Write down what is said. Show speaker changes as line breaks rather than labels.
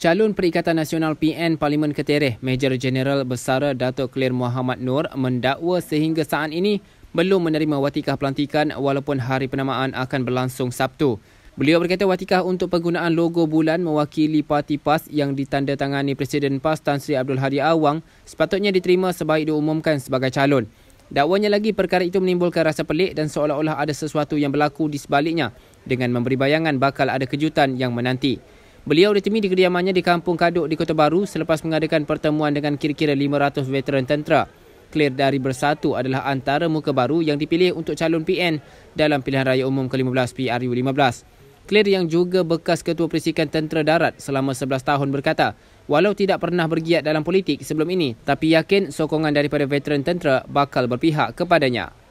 Calon Perikatan Nasional PN Parlimen Ketereh, Major General Besara Dato' Clear Muhammad Nur mendakwa sehingga saat ini belum menerima watikah pelantikan walaupun hari penamaan akan berlangsung Sabtu. Beliau berkata watikah untuk penggunaan logo bulan mewakili parti PAS yang ditandatangani Presiden PAS Tan Sri Abdul Hadi Awang sepatutnya diterima sebaik diumumkan sebagai calon. Dakwanya lagi perkara itu menimbulkan rasa pelik dan seolah-olah ada sesuatu yang berlaku di sebaliknya dengan memberi bayangan bakal ada kejutan yang menanti. Beliau ditemui di kediamannya di Kampung Kaduk di Kota Baru selepas mengadakan pertemuan dengan kira-kira 500 veteran tentera. Clear dari Bersatu adalah antara muka baru yang dipilih untuk calon PN dalam pilihan raya umum ke-15 PRU 15. Clear yang juga bekas ketua perisikan tentera darat selama 11 tahun berkata, walau tidak pernah bergiat dalam politik sebelum ini, tapi yakin sokongan daripada veteran tentera bakal berpihak kepadanya.